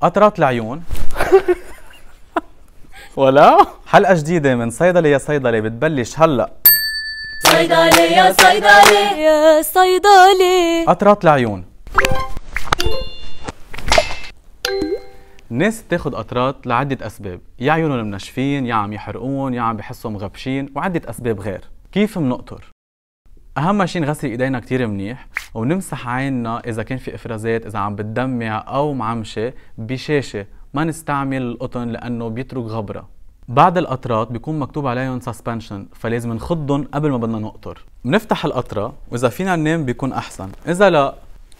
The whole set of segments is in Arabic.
قطرات العيون ولا حلقه جديده من صيدلة يا صيدلة بتبلش هلا صيدلة يا صيدلة يا صيدلة قطرات العيون الناس بتاخد قطرات لعدة أسباب يا عيونهم منشفين يا عم يحرقون يا عم بحسهم مغبشين وعدة أسباب غير كيف منقطر؟ اهم شيء نغسل ايدينا كتير منيح ونمسح عيننا اذا كان في افرازات اذا عم بتدمع او معمشه بشاشه ما نستعمل القطن لانه بيترك غبره بعد القطرات بيكون مكتوب عليهم سسبنشن فلازم نخضهم قبل ما بدنا نقطر بنفتح القطره واذا فينا ننام بيكون احسن اذا لا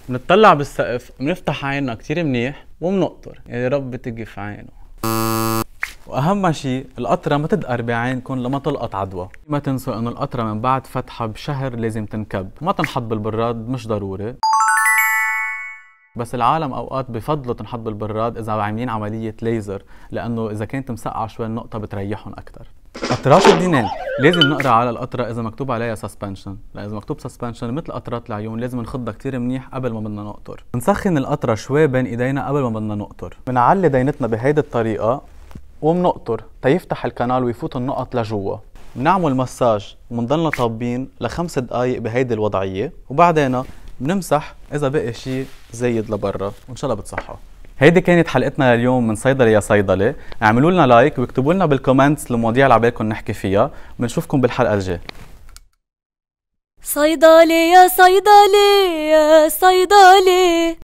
بنطلع بالسقف بنفتح عيننا كتير منيح وبنقطر يا يعني رب تقف عينه واهم شيء القطره ما تدقر بعينكم لما تلقط عدوى ما تنسوا انه القطره من بعد فتحه بشهر لازم تنكب ما تنحط بالبراد مش ضروري بس العالم اوقات بفضلوا تنحط بالبراد اذا عاملين عمليه ليزر لانه اذا كانت مسقعه شوي النقطه بتريحهم اكثر قطرات الدينام لازم نقرا على القطره اذا مكتوب عليها سسبنشن لان اذا مكتوب سسبنشن مثل قطرات العيون لازم نخضها كثير منيح قبل ما بدنا نقطر بنسخن القطره شوي بين ايدينا قبل ما بدنا نقطر بنعلي دينتنا بهيدي الطريقه وبنقطر تيفتح الكنال ويفوت النقط لجوا بنعمل مساج وبنضلنا طابين لخمس دقائق بهيدي الوضعيه وبعدين بنمسح اذا بقي شيء زايد لبرا وان شاء الله بتصحى هيدي كانت حلقتنا لليوم من صيدله يا صيدله اعملوا لنا لايك واكتبوا لنا بالكومنتس المواضيع اللي عبالكم نحكي فيها بنشوفكم بالحلقه الجايه صيدلي يا صيدلي يا صيدلي